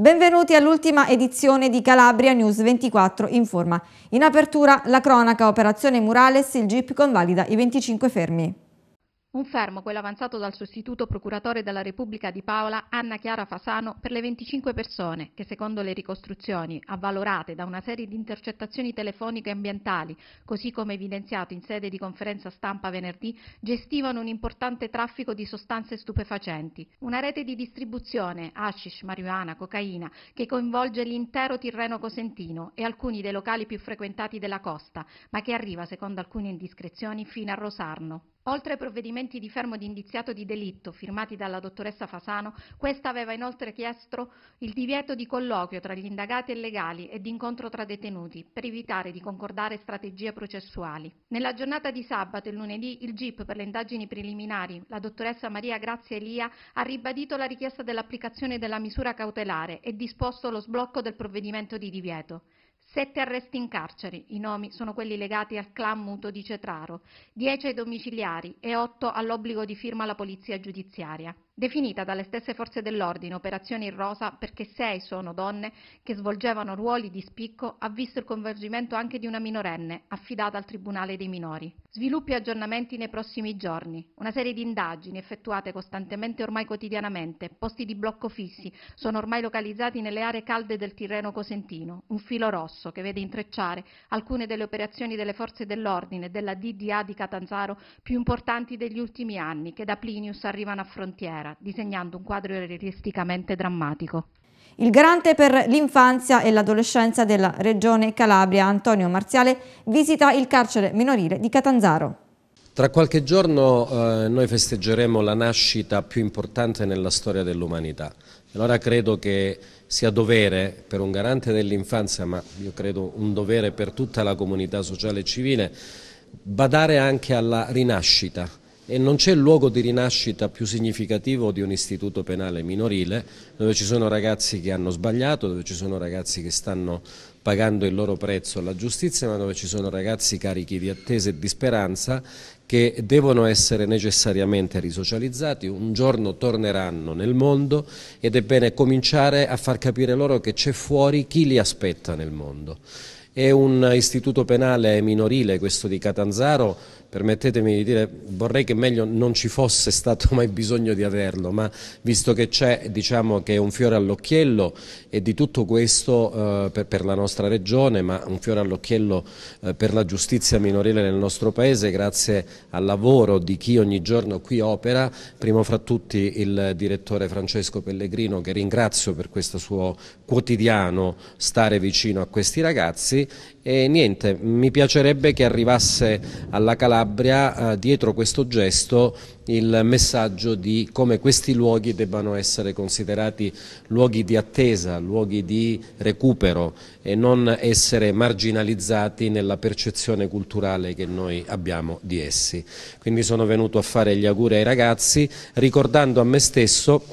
Benvenuti all'ultima edizione di Calabria News 24 in forma. In apertura la cronaca Operazione Murales, il GIP convalida i 25 fermi. Un fermo, quello avanzato dal sostituto procuratore della Repubblica di Paola, Anna Chiara Fasano, per le 25 persone che, secondo le ricostruzioni, avvalorate da una serie di intercettazioni telefoniche e ambientali, così come evidenziato in sede di conferenza stampa venerdì, gestivano un importante traffico di sostanze stupefacenti. Una rete di distribuzione, hashish, marijuana, cocaina, che coinvolge l'intero Tirreno Cosentino e alcuni dei locali più frequentati della costa, ma che arriva, secondo alcune indiscrezioni, fino a Rosarno. Oltre ai provvedimenti di fermo di indiziato di delitto firmati dalla dottoressa Fasano, questa aveva inoltre chiesto il divieto di colloquio tra gli indagati e legali e di incontro tra detenuti per evitare di concordare strategie processuali. Nella giornata di sabato e lunedì il GIP per le indagini preliminari, la dottoressa Maria Grazia Elia, ha ribadito la richiesta dell'applicazione della misura cautelare e disposto lo sblocco del provvedimento di divieto. Sette arresti in carcere, i nomi sono quelli legati al clan muto di Cetraro, dieci ai domiciliari e otto all'obbligo di firma alla polizia giudiziaria definita dalle stesse forze dell'ordine Operazione in Rosa perché sei sono donne che svolgevano ruoli di spicco, ha visto il coinvolgimento anche di una minorenne affidata al Tribunale dei Minori. Sviluppi e aggiornamenti nei prossimi giorni, una serie di indagini effettuate costantemente ormai quotidianamente, posti di blocco fissi sono ormai localizzati nelle aree calde del Tirreno Cosentino, un filo rosso che vede intrecciare alcune delle operazioni delle forze dell'ordine e della DDA di Catanzaro più importanti degli ultimi anni che da Plinius arrivano a frontiera Novara, disegnando un quadro realisticamente drammatico. Il garante per l'infanzia e l'adolescenza della Regione Calabria, Antonio Marziale, visita il carcere minorile di Catanzaro. Tra qualche giorno eh, noi festeggeremo la nascita più importante nella storia dell'umanità. Allora credo che sia dovere per un garante dell'infanzia, ma io credo un dovere per tutta la comunità sociale e civile, badare anche alla rinascita e non c'è luogo di rinascita più significativo di un istituto penale minorile dove ci sono ragazzi che hanno sbagliato, dove ci sono ragazzi che stanno pagando il loro prezzo alla giustizia, ma dove ci sono ragazzi carichi di attese e di speranza che devono essere necessariamente risocializzati, un giorno torneranno nel mondo ed è bene cominciare a far capire loro che c'è fuori chi li aspetta nel mondo. È un istituto penale minorile, questo di Catanzaro, permettetemi di dire, vorrei che meglio non ci fosse stato mai bisogno di averlo, ma visto che c'è, diciamo che è un fiore all'occhiello e di tutto questo eh, per, per, la nostra regione, ma un fiore all'occhiello eh, per la giustizia minorile nel nostro Paese, grazie al lavoro di chi ogni giorno qui opera, primo fra tutti il direttore Francesco Pellegrino, che ringrazio per questo suo quotidiano stare vicino a questi ragazzi e niente, mi piacerebbe che arrivasse alla Calabria eh, dietro questo gesto il messaggio di come questi luoghi debbano essere considerati luoghi di attesa, luoghi di recupero e non essere marginalizzati nella percezione culturale che noi abbiamo di essi. Quindi sono venuto a fare gli auguri ai ragazzi ricordando a me stesso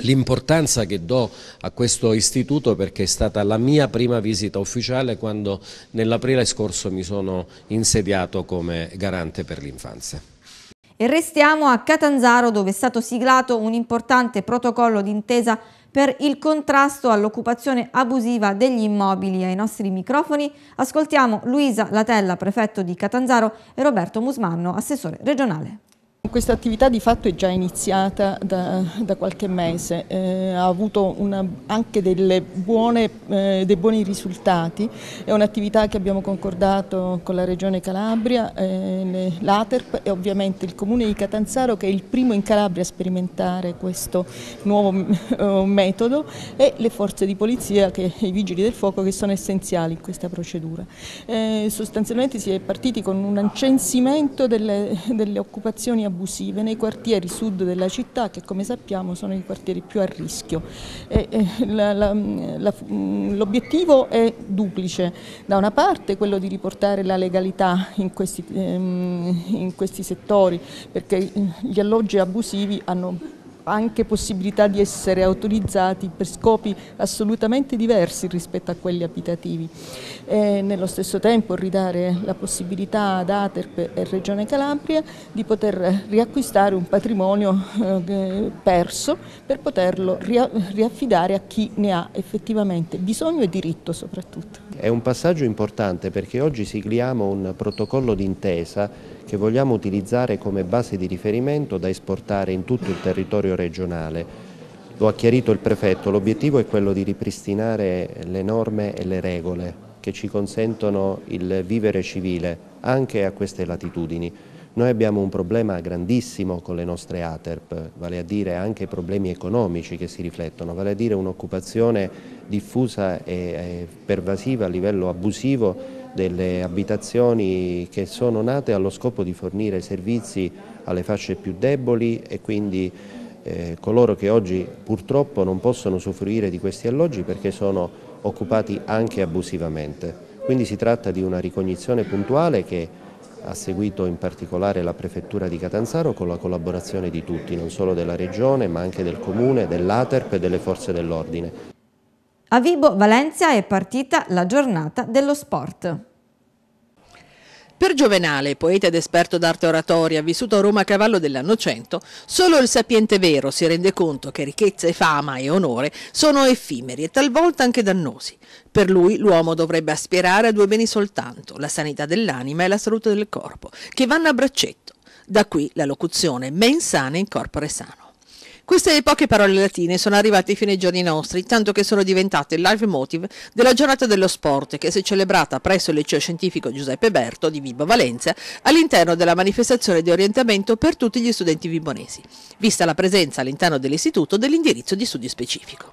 L'importanza che do a questo istituto perché è stata la mia prima visita ufficiale quando nell'aprile scorso mi sono insediato come garante per l'infanzia. E restiamo a Catanzaro dove è stato siglato un importante protocollo d'intesa per il contrasto all'occupazione abusiva degli immobili. Ai nostri microfoni ascoltiamo Luisa Latella, prefetto di Catanzaro e Roberto Musmanno, assessore regionale. Questa attività di fatto è già iniziata da, da qualche mese, eh, ha avuto una, anche buone, eh, dei buoni risultati, è un'attività che abbiamo concordato con la Regione Calabria, eh, l'Aterp e ovviamente il Comune di Catanzaro che è il primo in Calabria a sperimentare questo nuovo eh, metodo e le forze di polizia, che, i vigili del fuoco che sono essenziali in questa procedura. Eh, sostanzialmente si è partiti con un censimento delle, delle occupazioni abusive abusive nei quartieri sud della città che come sappiamo sono i quartieri più a rischio. L'obiettivo è duplice, da una parte quello di riportare la legalità in questi, ehm, in questi settori perché gli alloggi abusivi hanno anche possibilità di essere autorizzati per scopi assolutamente diversi rispetto a quelli abitativi. E nello stesso tempo ridare la possibilità ad Aterpe e Regione Calabria di poter riacquistare un patrimonio eh, perso per poterlo riaffidare a chi ne ha effettivamente bisogno e diritto soprattutto. È un passaggio importante perché oggi sigliamo un protocollo d'intesa che vogliamo utilizzare come base di riferimento da esportare in tutto il territorio regionale. Lo ha chiarito il prefetto, l'obiettivo è quello di ripristinare le norme e le regole che ci consentono il vivere civile anche a queste latitudini. Noi abbiamo un problema grandissimo con le nostre ATERP, vale a dire anche problemi economici che si riflettono, vale a dire un'occupazione diffusa e pervasiva a livello abusivo delle abitazioni che sono nate allo scopo di fornire servizi alle fasce più deboli e quindi eh, coloro che oggi purtroppo non possono soffrire di questi alloggi perché sono occupati anche abusivamente. Quindi si tratta di una ricognizione puntuale che ha seguito in particolare la prefettura di Catanzaro con la collaborazione di tutti, non solo della regione ma anche del comune, dell'ATERP e delle forze dell'ordine. A Vibo Valencia è partita la giornata dello sport. Per Giovenale, poeta ed esperto d'arte oratoria, vissuto a Roma a cavallo dell'anno 100, solo il sapiente vero si rende conto che ricchezza e fama e onore sono effimeri e talvolta anche dannosi. Per lui l'uomo dovrebbe aspirare a due beni soltanto, la sanità dell'anima e la salute del corpo, che vanno a braccetto. Da qui la locuzione mens sana in corpore sano. Queste poche parole latine sono arrivate fino ai giorni nostri, tanto che sono diventate il live motive della giornata dello sport che si è celebrata presso il liceo scientifico Giuseppe Berto di Vibo Valencia all'interno della manifestazione di orientamento per tutti gli studenti vibonesi, vista la presenza all'interno dell'istituto dell'indirizzo di studio specifico.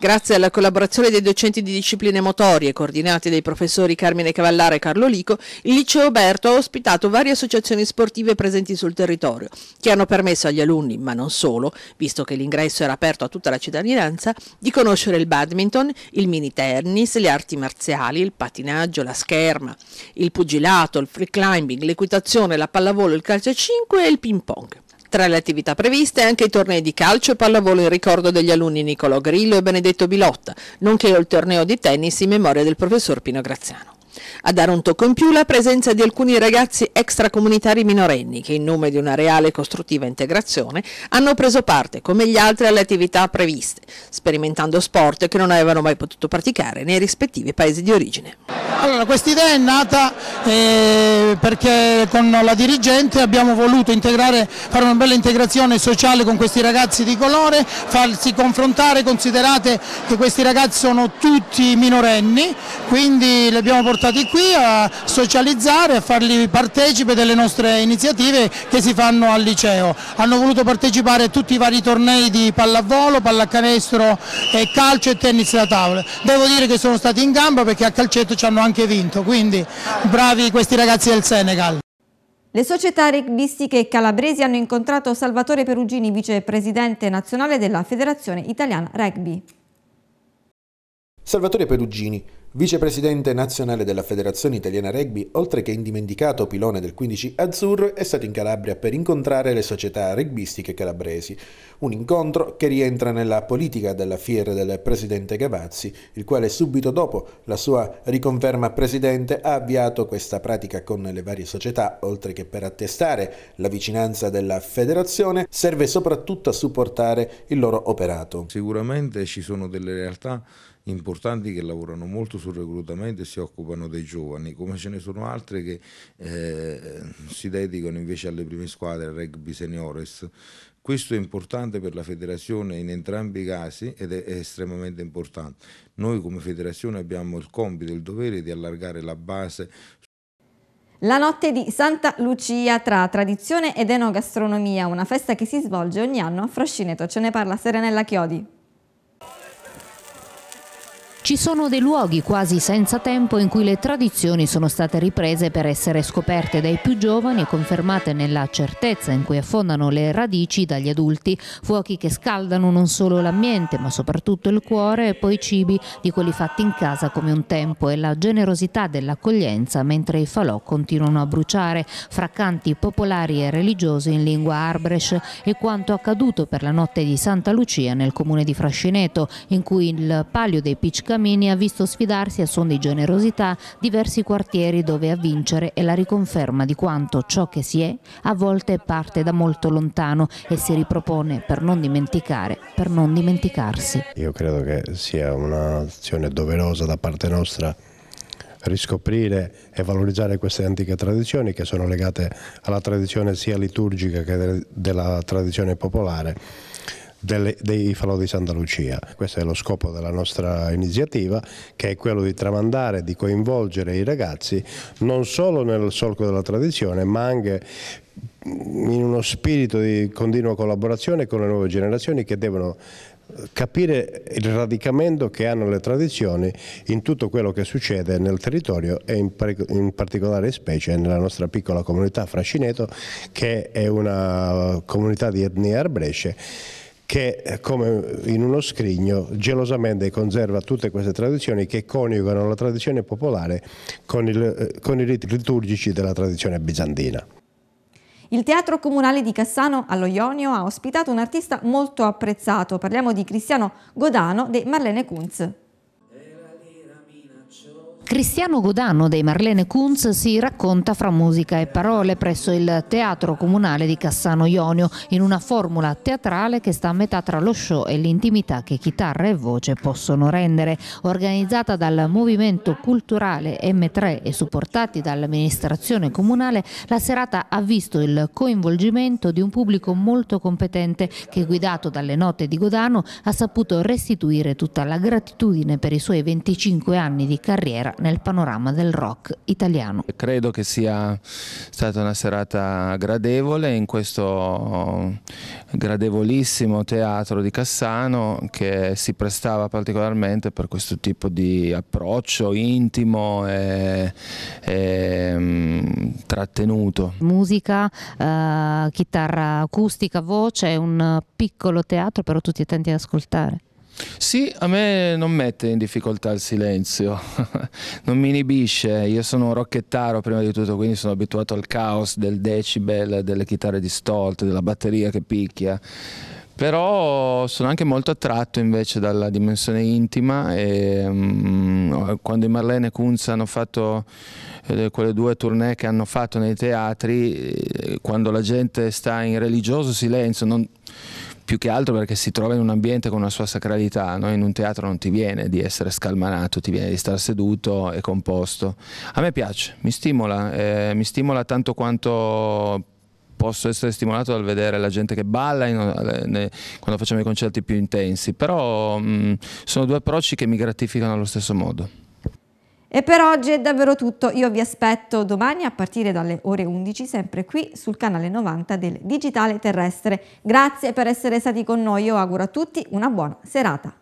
Grazie alla collaborazione dei docenti di discipline motorie, coordinati dai professori Carmine Cavallare e Carlo Lico, il liceo Berto ha ospitato varie associazioni sportive presenti sul territorio, che hanno permesso agli alunni, ma non solo, visto che l'ingresso era aperto a tutta la cittadinanza, di conoscere il badminton, il mini tennis, le arti marziali, il patinaggio, la scherma, il pugilato, il free climbing, l'equitazione, la pallavolo, il calcio a 5 e il ping pong. Tra le attività previste anche i tornei di calcio e pallavolo in ricordo degli alunni Nicolò Grillo e Benedetto Bilotta, nonché il torneo di tennis in memoria del professor Pino Graziano. A dare un tocco in più la presenza di alcuni ragazzi extracomunitari minorenni che in nome di una reale e costruttiva integrazione hanno preso parte come gli altri alle attività previste, sperimentando sport che non avevano mai potuto praticare nei rispettivi paesi di origine. Allora, questa idea è nata eh, perché con la dirigente abbiamo voluto fare una bella integrazione sociale con questi ragazzi di colore, farsi confrontare, considerate che questi ragazzi sono tutti minorenni, quindi li abbiamo portati portati qui a socializzare, a farli partecipe delle nostre iniziative che si fanno al liceo. Hanno voluto partecipare a tutti i vari tornei di pallavolo, pallacanestro, calcio e tennis da tavola. Devo dire che sono stati in gamba perché a calcetto ci hanno anche vinto, quindi bravi questi ragazzi del Senegal. Le società rugbistiche calabresi hanno incontrato Salvatore Perugini, vicepresidente nazionale della Federazione Italiana Rugby. Salvatore Perugini, Vicepresidente nazionale della Federazione Italiana Rugby, oltre che indimenticato pilone del 15 azzurro, è stato in Calabria per incontrare le società rugbistiche calabresi. Un incontro che rientra nella politica della fiera del presidente Gavazzi, il quale subito dopo la sua riconferma presidente ha avviato questa pratica con le varie società, oltre che per attestare la vicinanza della federazione, serve soprattutto a supportare il loro operato. Sicuramente ci sono delle realtà importanti che lavorano molto sul reclutamento e si occupano dei giovani, come ce ne sono altre che eh, si dedicano invece alle prime squadre, al rugby seniores. Questo è importante per la federazione in entrambi i casi ed è estremamente importante. Noi come federazione abbiamo il compito e il dovere di allargare la base la notte di Santa Lucia tra tradizione ed enogastronomia, una festa che si svolge ogni anno a Froscineto, ce ne parla Serenella Chiodi. Ci sono dei luoghi quasi senza tempo in cui le tradizioni sono state riprese per essere scoperte dai più giovani e confermate nella certezza in cui affondano le radici dagli adulti, fuochi che scaldano non solo l'ambiente ma soprattutto il cuore e poi i cibi di quelli fatti in casa come un tempo e la generosità dell'accoglienza mentre i falò continuano a bruciare fra canti popolari e religiosi in lingua arbresh e quanto accaduto per la notte di Santa Lucia nel comune di Frascineto in cui il palio dei Picca Flamini ha visto sfidarsi a son di generosità diversi quartieri dove a vincere è la riconferma di quanto ciò che si è a volte parte da molto lontano e si ripropone per non dimenticare, per non dimenticarsi. Io credo che sia un'azione doverosa da parte nostra riscoprire e valorizzare queste antiche tradizioni che sono legate alla tradizione sia liturgica che della tradizione popolare delle, dei falò di Santa Lucia. Questo è lo scopo della nostra iniziativa che è quello di tramandare, di coinvolgere i ragazzi non solo nel solco della tradizione ma anche in uno spirito di continua collaborazione con le nuove generazioni che devono capire il radicamento che hanno le tradizioni in tutto quello che succede nel territorio e in, in particolare specie nella nostra piccola comunità Frascineto che è una comunità di etnia arbresce che eh, come in uno scrigno gelosamente conserva tutte queste tradizioni che coniugano la tradizione popolare con, il, eh, con i riti liturgici della tradizione bizantina. Il Teatro Comunale di Cassano allo Ionio ha ospitato un artista molto apprezzato, parliamo di Cristiano Godano dei Marlene Kunz. Cristiano Godano dei Marlene Kunz si racconta fra musica e parole presso il Teatro Comunale di Cassano Ionio in una formula teatrale che sta a metà tra lo show e l'intimità che chitarra e voce possono rendere. Organizzata dal Movimento Culturale M3 e supportati dall'amministrazione comunale, la serata ha visto il coinvolgimento di un pubblico molto competente che guidato dalle note di Godano ha saputo restituire tutta la gratitudine per i suoi 25 anni di carriera nel panorama del rock italiano. Credo che sia stata una serata gradevole in questo gradevolissimo teatro di Cassano che si prestava particolarmente per questo tipo di approccio intimo e, e mm, trattenuto. Musica, eh, chitarra acustica, voce, un piccolo teatro però tutti attenti ad ascoltare. Sì, a me non mette in difficoltà il silenzio, non mi inibisce, io sono un rocchettaro prima di tutto, quindi sono abituato al caos del decibel, delle chitarre distolte, della batteria che picchia, però sono anche molto attratto invece dalla dimensione intima e um, quando i Marlene e Kunz hanno fatto eh, quelle due tournée che hanno fatto nei teatri, eh, quando la gente sta in religioso silenzio, non più che altro perché si trova in un ambiente con una sua sacralità, no? in un teatro non ti viene di essere scalmanato, ti viene di stare seduto e composto. A me piace, mi stimola, eh, mi stimola tanto quanto posso essere stimolato dal vedere la gente che balla in, ne, quando facciamo i concerti più intensi, però mh, mm, sono due approcci che mi gratificano allo stesso modo. E per oggi è davvero tutto, io vi aspetto domani a partire dalle ore 11 sempre qui sul canale 90 del Digitale Terrestre. Grazie per essere stati con noi, io auguro a tutti una buona serata.